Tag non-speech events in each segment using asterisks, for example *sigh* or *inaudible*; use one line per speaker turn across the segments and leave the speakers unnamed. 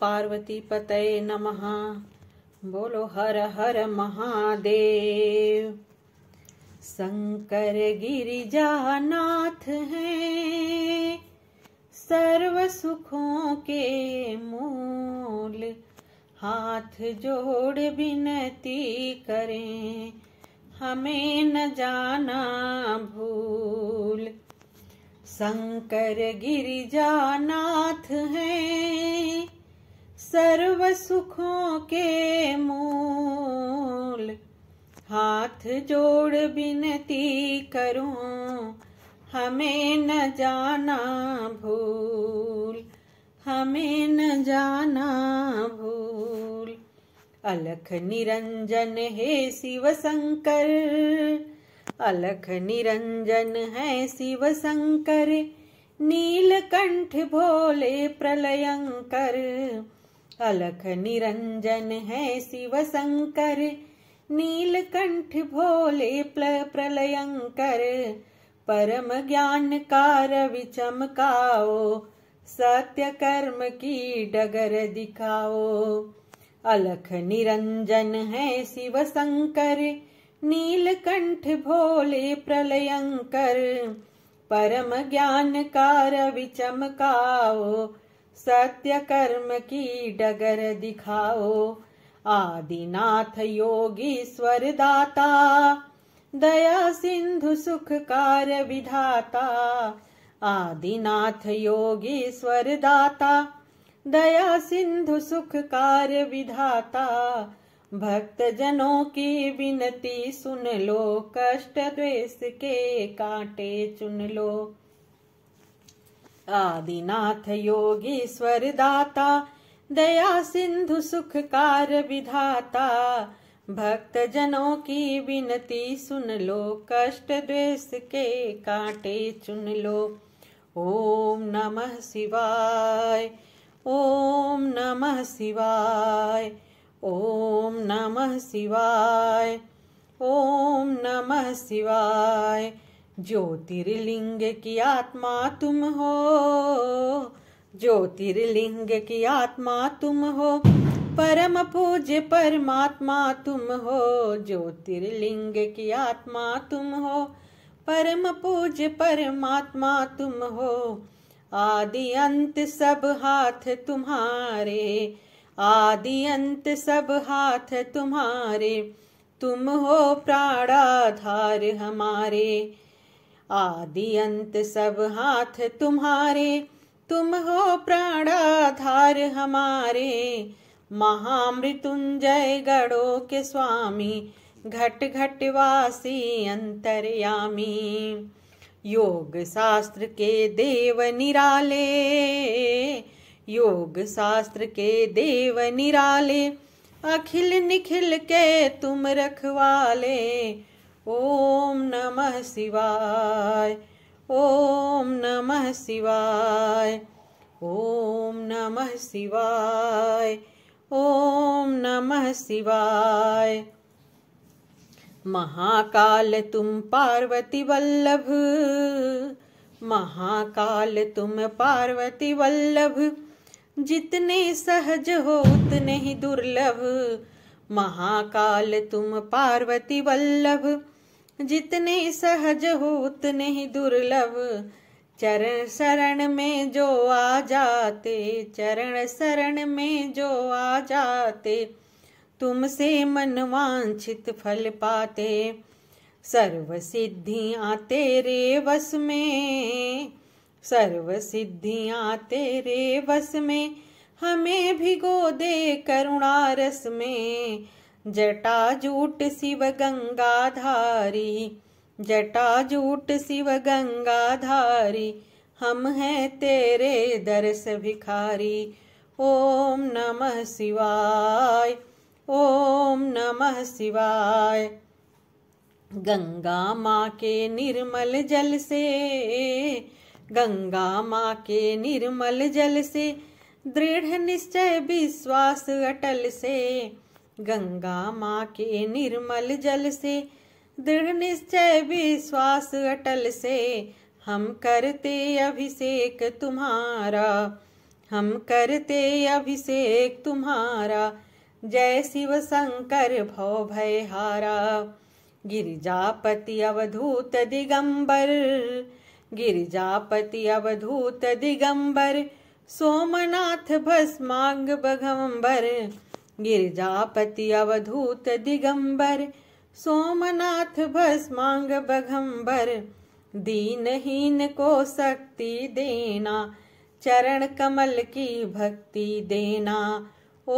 पार्वती पतये नमः बोलो हर हर महादेव शंकर गिरिजानाथ हैं सर्व सुखों के मूल हाथ जोड़ विनती करें हमें न जाना भूल शंकर गिरिजानाथ हैं सर्व सुखों के मूल हाथ जोड़ बिनती करूं हमें न जाना भूल हमें न जाना भूल अलख निरंजन है शिव शंकर अलख निरंजन है शिव शंकर नीलकंठ भोले प्रलयंकर अलख निरंजन है शिव शंकर नीलकंठ भोले प्रलयंकर परम ज्ञान कार चमकाओ सत्य कर्म की डगर दिखाओ अलख निरंजन है शिव शंकर नीलकंठ भोले प्रलयंकर परम ज्ञान कार चमकाओ सत्य कर्म की डगर दिखाओ आदिनाथ योगी दाता दया सिंधु सुख कार विधाता आदिनाथ योगी दाता दया सिंधु सुख कार्य विधाता भक्त जनों की विनती सुन लो कष्ट द्वेष के कांटे चुन लो आदिनाथ योगी दाता दया सिंधु सुख कार विधाता भक्त जनों की विनती सुन लो कष्ट द्वेष के कांटे चुन लो ओम नमः शिवाय ओम नमः शिवाय ओम नमः शिवाय ओम नमः शिवाय ज्योतिर्लिंग की आत्मा तुम हो ज्योतिर्लिंग की आत्मा तुम हो परम पूज्य परमात्मा तुम हो ज्योतिर्लिंग की आत्मा तुम हो परम पूज्य परमात्मा तुम हो आदि अंत सब हाथ तुम्हारे आदि अंत सब हाथ तुम्हारे तुम हो प्राणाधार हमारे आदि अंत सब हाथ तुम्हारे तुम हो प्राणाधार हमारे महामृत्युंजय गणों के स्वामी घट घट वासी अंतर्यामी योग शास्त्र के देव निराले योग शास्त्र के देव निराले अखिल निखिल के तुम रखवाले ओम नमः शिवाय ओम नमः शिवाय ओम नमः शिवाय ओम नमः शिवाय महाकाल तुम पार्वती वल्लभ महाकाल तुम पार्वती वल्लभ जितने सहज हो उतने ही दुर्लभ महाकाल तुम पार्वती वल्लभ जितने सहज हो उतने ही दुर्लभ चरण शरण में जो आ जाते चरण शरण में जो आ जाते तुमसे मनवांछित फल पाते सर्व सिद्धियां तेरे वस में सर्व सिद्धियां तेरे वस में हमें भिगो दे करुणा रस में जटाजूट शिव गंगाधारी जटाजूट शिव गंगाधारी हम हैं तेरे दर्श भिखारी ओम नमः शिवाय ओम नमः शिवाय गंगा माँ के निर्मल जल से गंगा माँ के निर्मल जल से दृढ़ निश्चय विश्वास अटल से गंगा माँ के निर्मल जल से दृढ़ निश्चय विश्वास अटल से हम करते अभिषेक तुम्हारा हम करते अभिषेक तुम्हारा जय शिव शंकर भव भयहारा गिरिजापति अवधूत दिगंबर गिरिजापति अवधूत दिगंबर सोमनाथ भस्मांग बघम्बर गिरिजापति अवधूत दिगंबर सोमनाथ भस्मांग बघंबर दीनहीन को शक्ति देना चरण कमल की भक्ति देना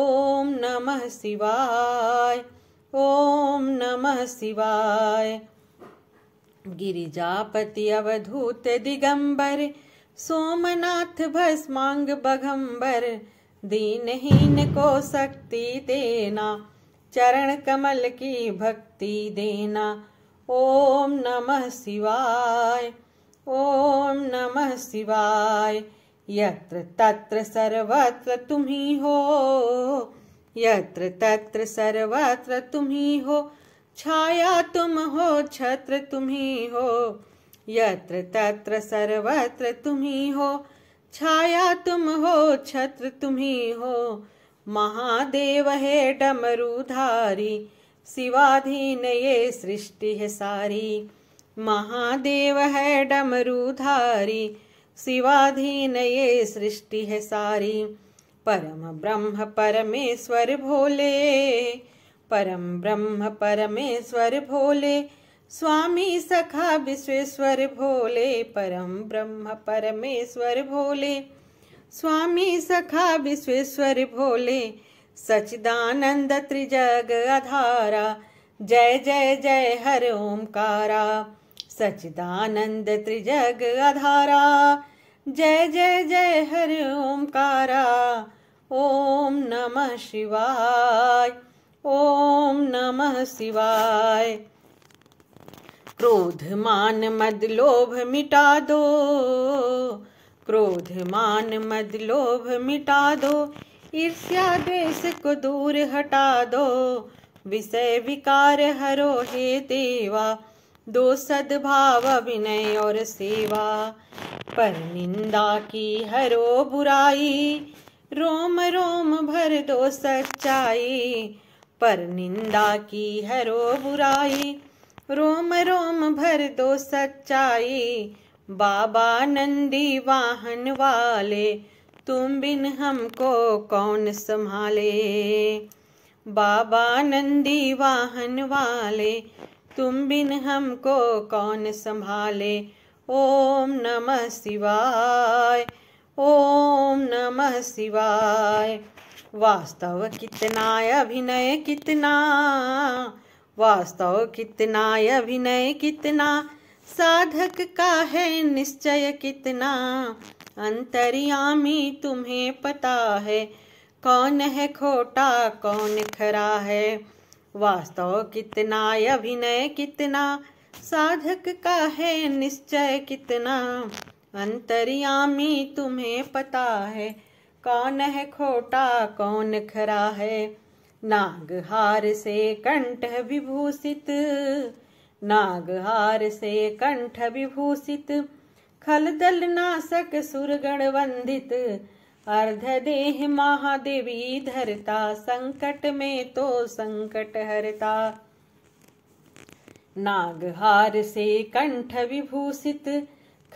ओम नमः शिवाय ओम नमः शिवाय गिरिजापति अवधूत दिगंबर सोमनाथ भस्मांग बघंबर दीनहीन को शक्ति देना चरण कमल की भक्ति देना ओम नमः शिवाय ओम नमः शिवाय यत्र तत्र सर्वत्र तुम ही हो यत्र तत्र सर्वत्र तुम ही हो छाया तुम हो छत्र तुम ही हो यत्र तत्र सर्वत्र तुम ही हो छाया तुम हो छत्र तुम्ही हो महादेव है धारी शिवाधीन ये सृष्टि है सारी महादेव है धारी शिवाधीन ये सृष्टि है सारी परम ब्रह्म परमेश्वर भोले परम ब्रह्म परमेश्वर भोले स्वामी सखा विश्वेश्वर भोले परम ब्रह्म परमेश्वर भोले स्वामी सखा विश्वेश्वर भोले सचिदानंद त्रिजग आधारा जय जय जय हर ओंकारा सचिदानंद त्रिजग आधारा जय जय जय हर ओंकारा ओम नमः शिवाय ओम नमः शिवाय क्रोध मान मद लोभ मिटा दो क्रोध मान मद लोभ मिटा दो ईर्ष्या द्वेष को दूर हटा दो विषय विकार हरो हे देवा दो सद्भाव विनय और सेवा पर निंदा की हरो बुराई रोम रोम भर दो सच्चाई पर निंदा की हरो बुराई रोम रोम भर दो सच्चाई बाबा नंदी वाहन वाले तुम बिन हमको कौन संभाले बाबा नंदी वाहन वाले तुम बिन हमको कौन संभाले ओम नमः शिवाय ओम नमः शिवाय वास्तव कितना अभिनय कितना वास्तव कितना अभिनय कितना साधक का है निश्चय कितना अंतरियामी तुम्हें पता है कौन है खोटा कौन खरा है वास्तव कितना अभिनय कितना साधक का है निश्चय कितना अंतरियामी तुम्हें पता है कौन है खोटा कौन खरा है नागहार से कंठ विभूषित नागहार से कंठ विभूषित खलदल नासक सुरगण वंदित अर्ध देह महादेवी धरता संकट में तो संकट हरता नागहार से कंठ विभूषित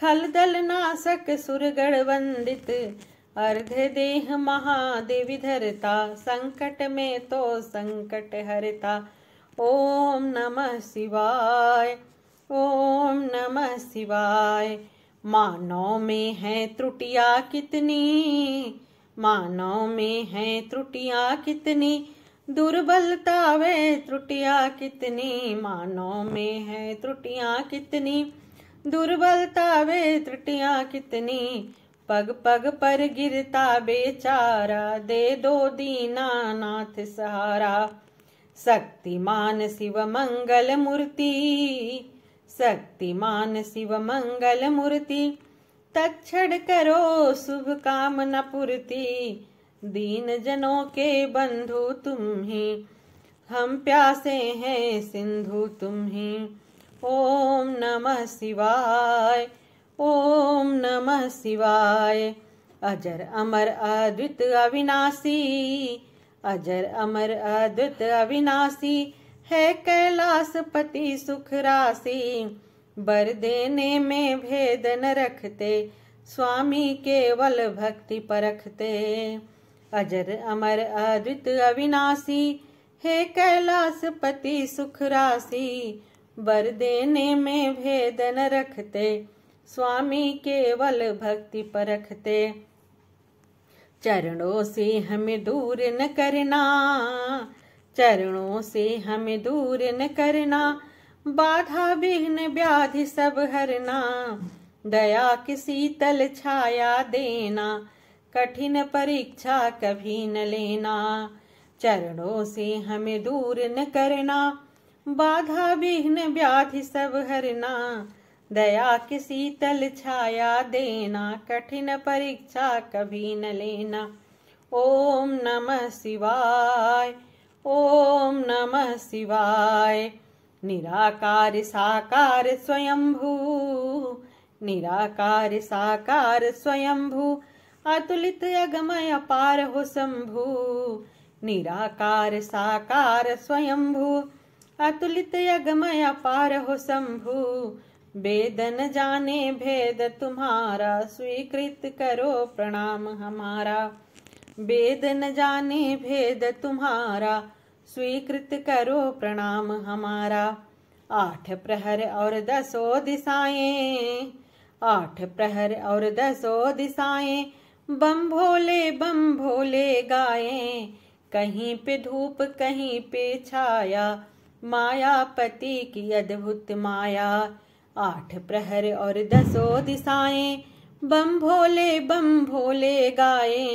खलदल नासक सुरगण वंदित अर्ध देह महादेवी धरता संकट में तो संकट हरता ओम नमः शिवाय ओम नमः शिवाय मानव में है त्रुटियाँ कितनी मानव में है त्रुटियाँ कितनी दुर्बलता वे त्रुटियाँ कितनी मानव में है त्रुटियाँ कितनी दुर्बलता वे त्रुटियाँ कितनी पग पग पर गिरता बेचारा दे दो दीना नाथ सहारा शक्तिमान शिव मंगल मूर्ति शक्तिमान शिव मंगल मूर्ति तक्षण करो शुभ कामना पूर्ति दीन जनों के बंधु तुम ही हम प्यासे हैं सिंधु तुम ही ओम नमः शिवाय ओम नमः शिवाय अजर अमर अद्वित अविनाशी अजर अमर अद्वित अविनाशी है पति सुख राशि बर देने में भेद न रखते स्वामी केवल भक्ति परखते अजर अमर अद्वित अविनाशी हे पति सुख राशि बर देने में भेद न रखते स्वामी केवल भक्ति परखते चरणों से हमें दूर न करना चरणों से हमें दूर न करना बाधा विघ्न व्याधि सब हरना दया किसी तल छाया देना कठिन परीक्षा कभी न लेना चरणों से हमें दूर न करना बाधा विघ्न व्याधि सब हरना दया की शीतल छाया देना कठिन परीक्षा कभी न लेना ओम नमः शिवाय ओम नमः शिवाय निराकार साकार स्वयंभू निराकार साकार स्वयंभू अतुलित अगमय अपार हो शंभू निराकार साकार स्वयंभू अतुलित अगमय अपार हो शंभू बेदन जाने भेद तुम्हारा स्वीकृत करो प्रणाम हमारा बेदन जाने भेद तुम्हारा स्वीकृत करो प्रणाम हमारा आठ प्रहर और दसो दिशाएं आठ प्रहर और दसो दिशाएं बम भोले बम भोले गाये कहीं पे धूप कहीं पे छाया मायापति की अद्भुत माया आठ प्रहर और दसों दिशाएं बम भोले बम भोले गाए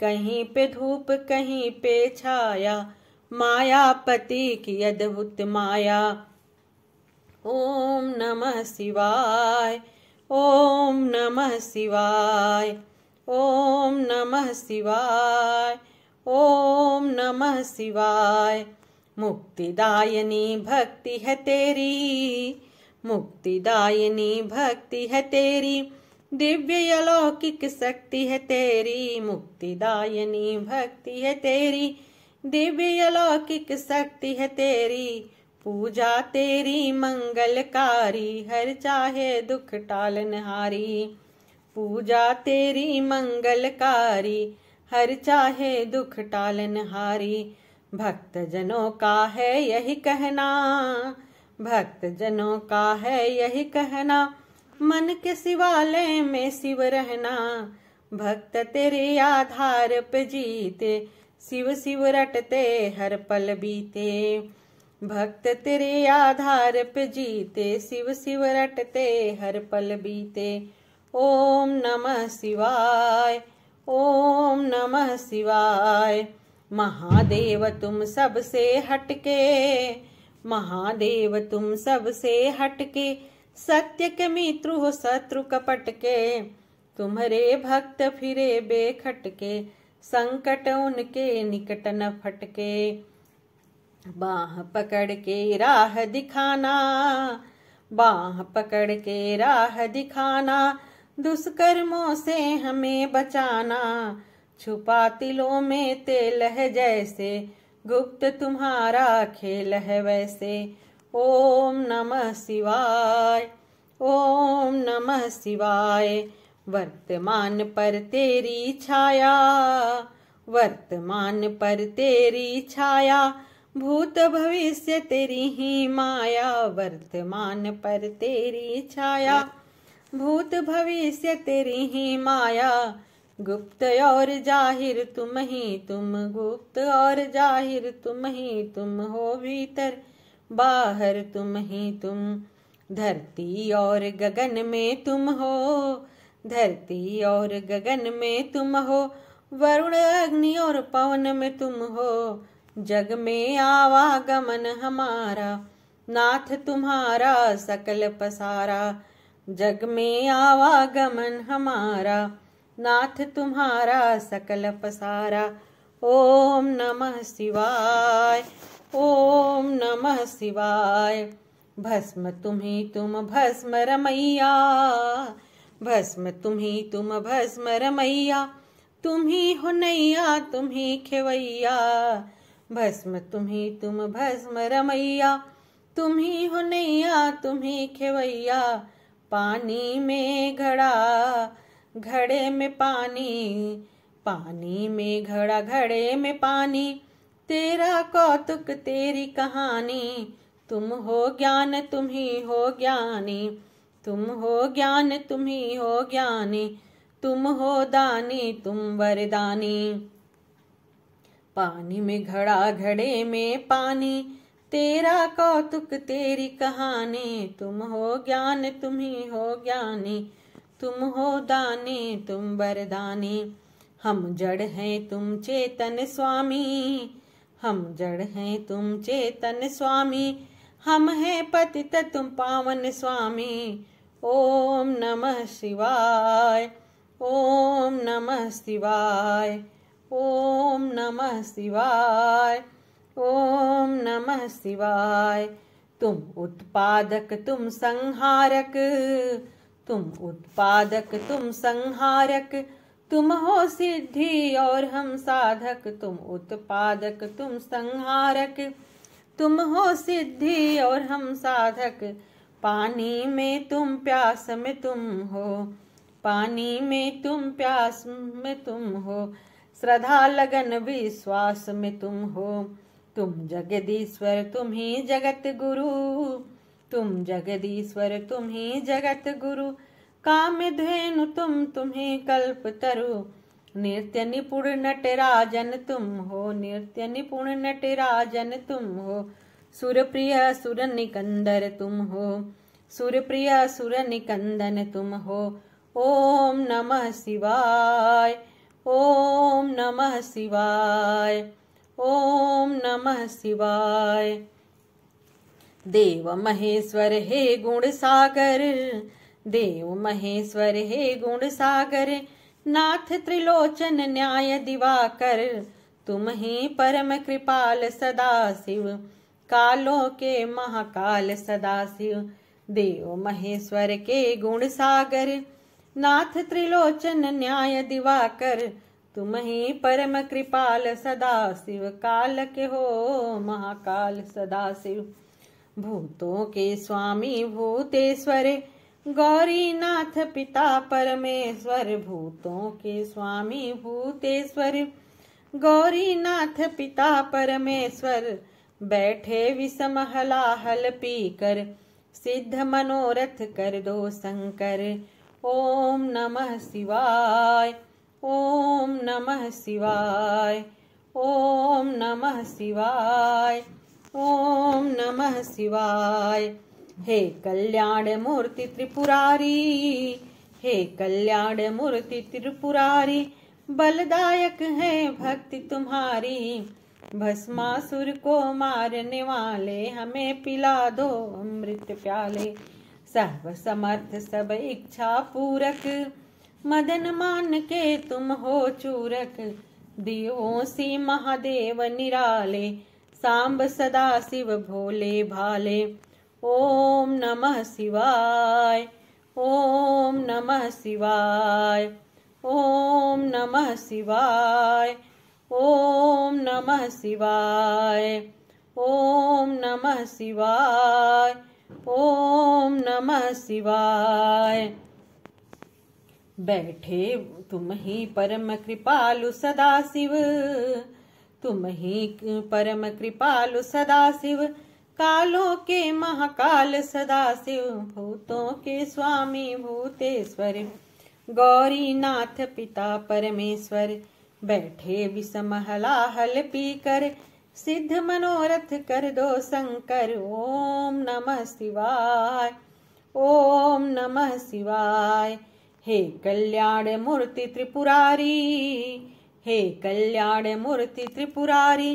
कहीं पे धूप कहीं पे छाया मायापति की अद्भुत माया ओम नमः शिवाय ओम नमः शिवाय ओम नमः शिवाय ओम नमः शिवाय मुक्तिदायनी भक्ति है तेरी मुक्तिदायिनी भक्ति है तेरी दिव्य अलौकिक शक्ति है तेरी मुक्तिदायिनी भक्ति है तेरी दिव्य अलौकिक शक्ति है तेरी पूजा तेरी मंगलकारी हर चाहे दुख टालनहारी पूजा तेरी मंगलकारी हर चाहे दुख टालनहारी जनों का है यही कहना भक्त जनों का है यही कहना मन के शिवालय में शिव रहना भक्त तेरे आधार पे जीते शिव शिव रटते हर पल बीते भक्त तेरे आधार पे जीते शिव शिव रटते हर पल बीते ओम नमः शिवाय ओम नमः शिवाय महादेव तुम सबसे हटके महादेव तुम सबसे हटके सत्य के मित्रु हो शत्रु कपट के तुम्हारे भक्त फिरे बेखटके संकट उनके निकट न फटके बाह पकड़ के राह दिखाना बाह पकड़ के राह दिखाना दुष्कर्मों से हमें बचाना छुपा तिलों में तेल है जैसे गुप्त तुम्हारा खेल है वैसे ओम नमः शिवाय ओम नमः शिवाय वर्तमान पर तेरी छाया वर्तमान पर तेरी छाया भूत भविष्य तेरी ही माया वर्तमान पर तेरी छाया भूत भविष्य तेरी ही माया गुप्त और जाहिर तुम ही तुम गुप्त और जाहिर तुम ही तुम हो भीतर बाहर तुम ही तुम धरती और गगन में तुम हो धरती और गगन में तुम हो वरुण अग्नि और पवन में तुम हो जग में आवागमन हमारा नाथ तुम्हारा सकल पसारा जग में आवागमन हमारा नाथ तुम्हारा सकल पसारा ओम नमः शिवाय ओम नमः शिवाय भस्म तुम्ही तुम भस्म रमैया भस्म तुम्ही तुम भस्म रमैया तुम्ही हो नैया तुम्ही खेवैया भस्म तुम्ही तुम भस्म रमैया तुम्ही हो नैया तुम्ही खेवैया पानी में घड़ा घड़े में पानी पानी में घड़ा घड़े में पानी तेरा कौतुक तेरी कहानी तुम हो ज्ञान तुम ही हो ज्ञानी तुम हो ज्ञान तुम ही हो ज्ञानी तुम हो दानी तुम वरदानी पानी में घड़ा घड़े में पानी तेरा कौतुक तेरी कहानी तुम हो ज्ञान तुम ही हो ज्ञानी तुम हो दाने तुम बरदाने हम जड़ हैं तुम चेतन स्वामी हम जड़ हैं तुम चेतन स्वामी हम हैं पतित तुम पावन स्वामी ओम नमः शिवाय ओम नमः शिवाय ओम नमः शिवाय ओम नमः शिवाय तुम उत्पादक तुम संहारक तुम उत्पादक तुम संहारक तुम हो सिद्धि और हम साधक तुम उत्पादक तुम संहारक तुम हो सिद्धि और हम साधक पानी में तुम प्यास में तुम हो पानी में तुम प्यास में तुम हो श्रद्धा लगन विश्वास में तुम हो तुम जगदीश्वर तुम ही जगत गुरु तुम जगदीश्वर तुम्हें जगत गुरु काम धेनु तुम तुम्हें कल्प तरु नृत्य निपुण राजन तुम हो नृत्य निपुण नटराजन तुम हो प्रिय सुर निकंदर तुम हो प्रिय सुर निकंदन तुम हो ओम नमः शिवाय ओम नमः शिवाय ओम नमः शिवाय देव महेश्वर हे गुण सागर देव महेश्वर हे गुण सागर नाथ त्रिलोचन न्याय दिवाकर तुम ही परम कृपाल सदा शिव के महाकाल सदा शिव देव महेश्वर के गुण सागर नाथ त्रिलोचन न्याय दिवाकर तुम ही परम कृपाल सदा शिव काल के हो महाकाल सदा शिव भूतों के स्वामी भूतेश्वरे गौरीनाथ पिता परमेश्वर भूतों के स्वामी भूतेश्वर गौरीनाथ पिता परमेश्वर बैठे विषम हलाहल पीकर सिद्ध मनोरथ कर दो शंकर ओम नमः शिवाय ओम नमः शिवाय ओम नमः शिवाय ओम नमः शिवाय हे कल्याण मूर्ति त्रिपुरारी हे मूर्ति त्रिपुरारी बलदायक है भक्ति तुम्हारी भस्मासुर को मारने वाले हमें पिला दो अमृत प्याले सर्व समर्थ सब इच्छा पूरक मदन मान के तुम हो चूरक दियो सी महादेव निराले सांब सदा शिव भोले भाले ओम नमः शिवाय ओम नमः शिवाय ओम नमः शिवाय ओम नमः शिवाय ओम नमः शिवाय ओम नमः शिवाय बैठे तुम ही परम कृपालु सदा शिव तुम ही परम कृपालु सदा शिव कालों के महाकाल सदा शिव भूतों के स्वामी भूतेश्वर गौरी नाथ पिता परमेश्वर बैठे विषम हलाहल पीकर सिद्ध मनोरथ कर दो शंकर ओम नमः शिवाय ओम नमः शिवाय हे कल्याण मूर्ति त्रिपुरारी हे कल्याण मूर्ति त्रिपुरारी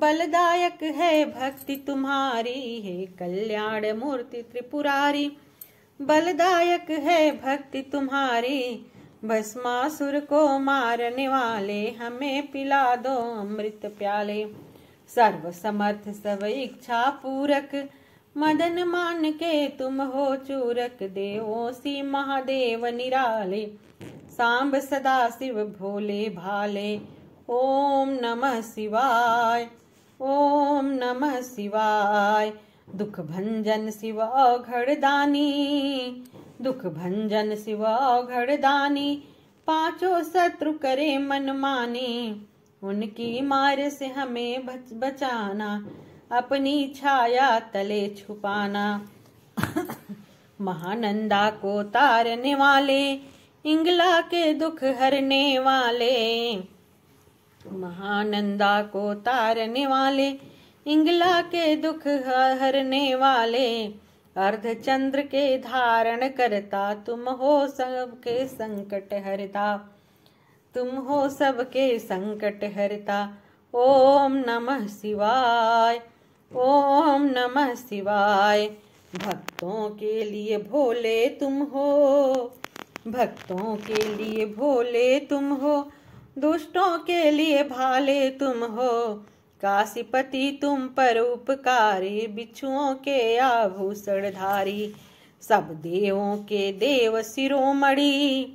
बलदायक है भक्ति तुम्हारी हे कल्याण मूर्ति त्रिपुरारी बलदायक है भक्ति तुम्हारी भस्मासुर को मारने वाले हमें पिला दो अमृत प्याले सर्व समर्थ सब इच्छा पूरक मदन मान के तुम हो चूरक देवो सी महादेव निराले सांब सदा शिव भोले भाले ओम नमः शिवाय ओम नमः शिवाय दुख भंजन शिव घरदानी दुख भंजन शिव घरदानी पांचों शत्रु करे मनमानी उनकी मार से हमें बच बचाना अपनी छाया तले छुपाना *coughs* महानंदा को तारने वाले इंगला के दुख हरने वाले महानंदा को तारने वाले इंगला के दुख हरने वाले अर्ध चंद्र के धारण करता तुम हो सबके संकट हरता तुम हो सबके संकट हरता ओम नमः शिवाय ओम नमः शिवाय भक्तों के लिए भोले तुम हो भक्तों के लिए भोले तुम हो दुष्टों के लिए भाले तुम हो काशीपति तुम पर उपकारी बिच्छुओं के आभूषण धारी सब देवों के देव शिरोमणि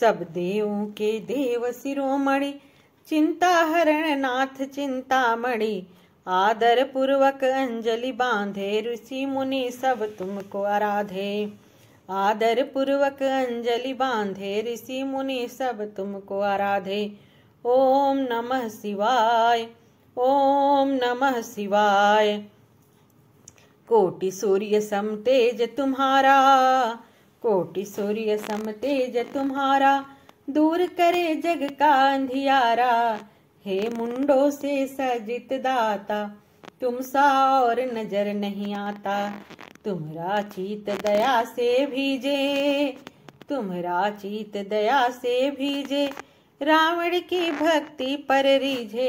सब देवों के देव शिरोमणि चिंता हरण नाथ चिंतामणि आदर पूर्वक अंजलि बांधे ऋषि मुनि सब तुमको आराधे आदर पूर्वक अंजलि बांधे ऋषि मुनि सब तुमको आराधे ओम नमः शिवाय ओम नमः शिवाय कोटि सूर्य सम तेज तुम्हारा कोटि सूर्य सम तेज तुम्हारा दूर करे जग का अंधियारा हे मुंडो से सजित दाता तुम सा और नजर नहीं आता तुम्हरा चीत दया से भीजे तुम्हरा चीत दया से भीजे रावण की भक्ति पर रीझे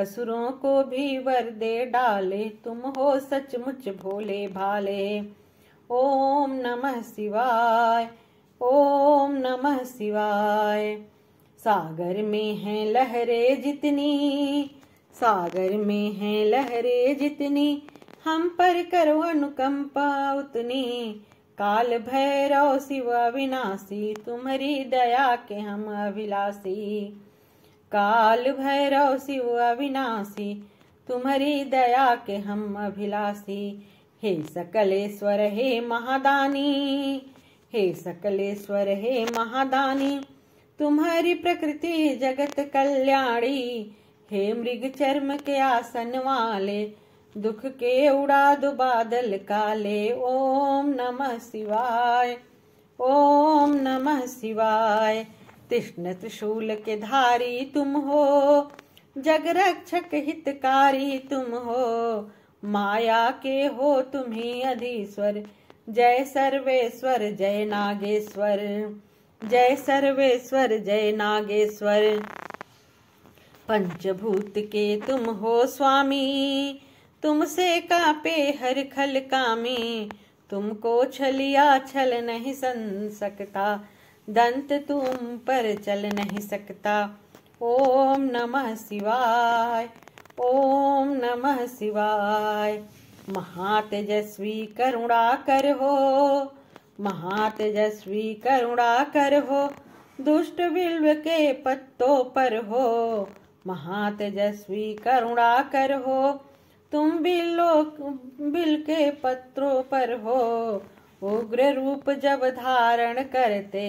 असुरों को भी वर दे डाले तुम हो सचमुच भोले भाले ओम नमः शिवाय ओम नमः शिवाय सागर में हैं लहरें जितनी सागर में हैं लहरें जितनी हम पर करो अनुकंपा उतनी काल भैरव शिव अविनाशी तुम्हारी दया के हम अभिलाषी काल भैरव शिव अविनाशी तुम्हारी दया के हम अभिलाषी हे सकलेश्वर हे महादानी हे सकलेश्वर हे महादानी तुम्हारी प्रकृति जगत कल्याणी हे मृग चर्म के आसन वाले दुख के उड़ा दो बादल काले ओम नमः शिवाय ओम नमः शिवाय तृष्ण त्रिशूल के धारी तुम हो जग रक्षक हितकारी तुम हो माया के हो तुम्ही अधीश्वर जय सर्वेश्वर जय नागेश्वर जय सर्वेश्वर जय नागेश्वर पंचभूत के तुम हो स्वामी तुमसे कापे हर खल कामी तुमको छलिया छल नहीं सन सकता दंत तुम पर चल नहीं सकता ओम नमः शिवाय ओम नमः शिवाय महातेजस्वी करुणा कर हो महातेजस्वी करुणा कर हो दुष्ट बिल्व के पत्तों पर हो महातेजस्वी करुणा कर हो तुम भी लोक बिल के पत्रों पर हो उग्र रूप जब धारण करते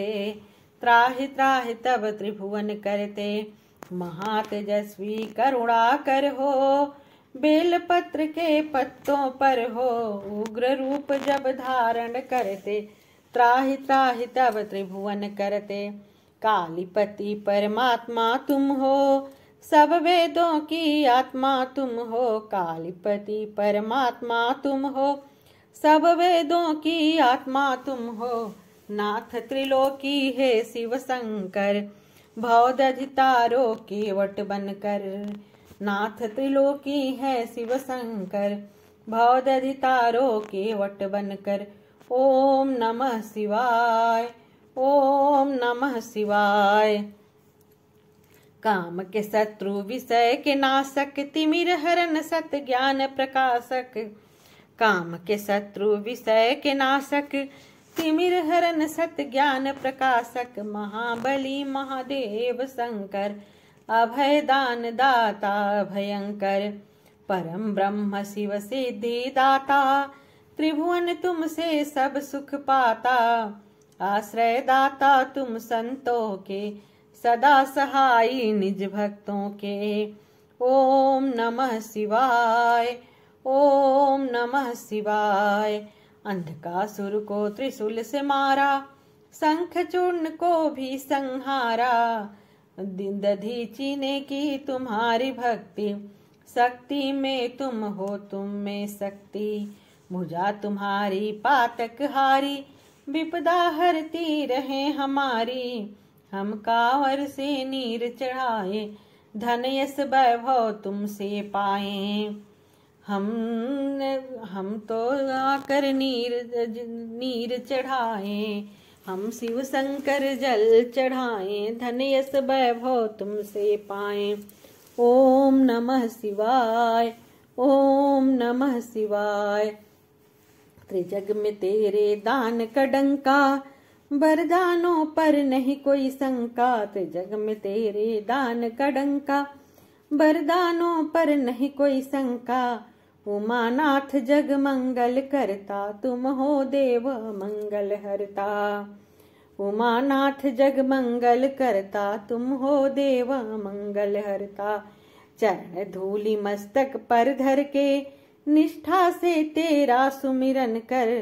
त्राहि त्राहि तब त्रिभुवन करते महातेजस्वी कर हो बेल पत्र के पत्तों पर हो उग्र रूप जब धारण करते त्राहि त्राहि तब त्रिभुवन करते कालीपति परमात्मा तुम हो सब वेदों की आत्मा तुम हो कालीपति परमात्मा तुम हो सब वेदों की आत्मा तुम हो नाथ त्रिलोकी हे शिव शंकर भवदधितारो की वट बनकर नाथ त्रिलोकी है शिव शंकर तारो की वट बनकर ओम नमः शिवाय ओम नमः शिवाय काम के शत्रु विषय के नाशक तिमिर हरण सत ज्ञान प्रकाशक काम के शत्रु विषय के नाशक तिमिर हरण सत ज्ञान प्रकाशक महाबली महादेव शंकर अभय दान दाता भयंकर परम ब्रह्म शिव सिद्धि दाता त्रिभुवन तुमसे सब सुख पाता आश्रय दाता तुम संतों के सदा सहाय निज भक्तों के ओम नमः शिवाय ओम नमः शिवाय अंधकासुर को त्रिशूल से मारा शंख चूर्ण को भी संहारा दधीची ने की तुम्हारी भक्ति शक्ति में तुम हो तुम में शक्ति भुजा तुम्हारी पातक हारी विपदा हरती रहे हमारी हम कावर से नीर चढ़ाए धन यस वैभव तुमसे पाए हम हम तो आकर नीर नीर चढ़ाए हम शिव शंकर जल चढ़ाए धन यस वैभव तुमसे पाए ओम नमः शिवाय ओम नमः शिवाय त्रिजग में तेरे दान का डंका बरदानों पर नहीं कोई संकात जग में तेरे दान कडंका बरदानों पर नहीं कोई शंका उमानाथ जग मंगल करता तुम हो देव मंगल हरता उमानाथ जग मंगल करता तुम हो देव मंगल हरता चरण धूली मस्तक पर धर के निष्ठा से तेरा सुमिरन कर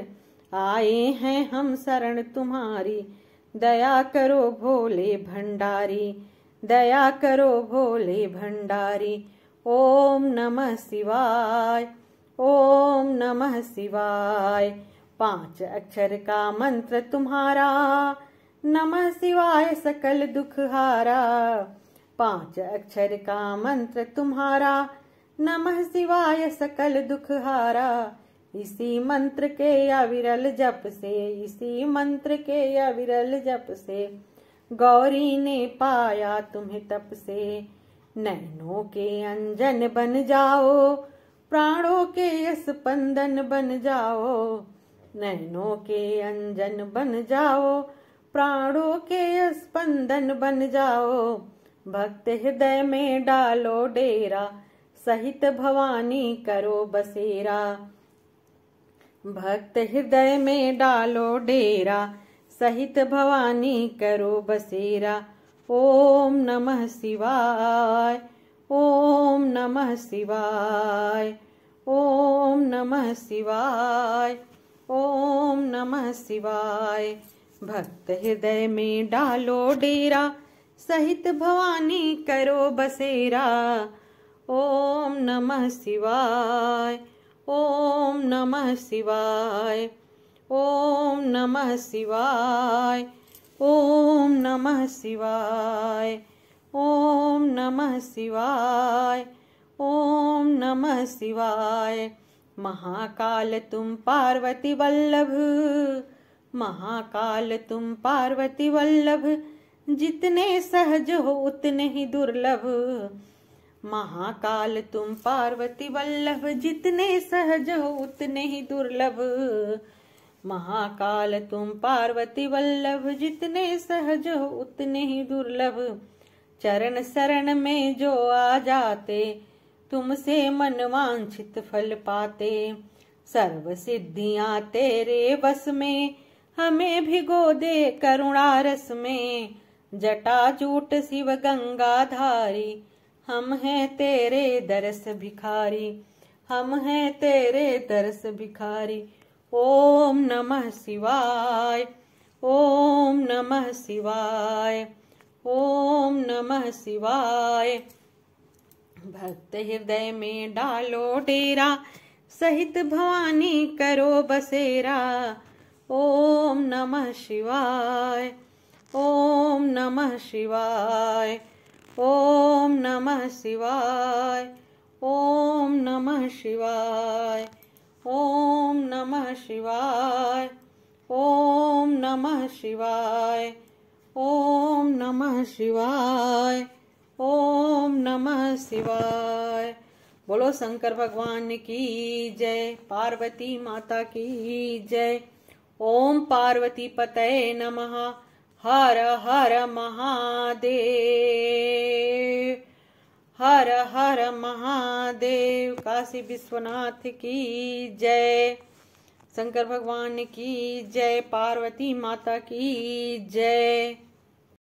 आए हैं हम शरण तुम्हारी दया करो भोले भंडारी दया करो भोले भंडारी ओम नमः शिवाय ओम नमः शिवाय पांच अक्षर का मंत्र तुम्हारा नमः शिवाय सकल दुख हारा पांच अक्षर का मंत्र तुम्हारा नमः शिवाय सकल दुख हारा इसी मंत्र के अविरल जप से इसी मंत्र के अविरल जप से गौरी ने पाया तुम्हें तप से नैनों के अंजन बन जाओ प्राणों के स्पंदन बन जाओ नैनों के अंजन बन जाओ प्राणों के स्पंदन बन जाओ भक्त हृदय में डालो डेरा सहित भवानी करो बसेरा भक्त हृदय में डालो डेरा सहित भवानी करो बसेरा ओम नमः शिवाय ओम नमः शिवाय ओम नमः शिवाय ओम नमः शिवाय भक्त हृदय में डालो डेरा सहित भवानी करो बसेरा ओम नमः शिवाय ओम नमः शिवाय ओम नमः शिवाय ओम नमः शिवाय ओम नमः शिवाय ओम नमः शिवाय महाकाल तुम पार्वती वल्लभ महाकाल तुम पार्वती वल्लभ जितने सहज हो उतने ही दुर्लभ महाकाल तुम पार्वती वल्लभ जितने सहज हो उतने ही दुर्लभ महाकाल तुम पार्वती वल्लभ जितने सहज हो उतने ही दुर्लभ चरण शरण में जो आ जाते तुमसे मन वांछित फल पाते सर्व सिद्धियां तेरे बस में हमें भिगो दे करुणा रस में जटा जूट शिव धारी हम हैं तेरे दरस भिखारी हम हैं तेरे दरस भिखारी ओम नमः शिवाय ओम नमः शिवाय ओम नमः शिवाय भक्त हृदय में डालो डेरा सहित भवानी करो बसेरा ओम नमः शिवाय ओम नमः शिवाय ओम नमः शिवाय ओम नमः शिवाय ओम नमः शिवाय ओम नमः शिवाय ओम नमः शिवाय ओम नमः शिवाय बोलो शंकर भगवान की जय पार्वती माता की जय ओम पार्वती पतये नमः हर हर महादेव हर हर महादेव काशी विश्वनाथ की जय शंकर भगवान की जय पार्वती माता की जय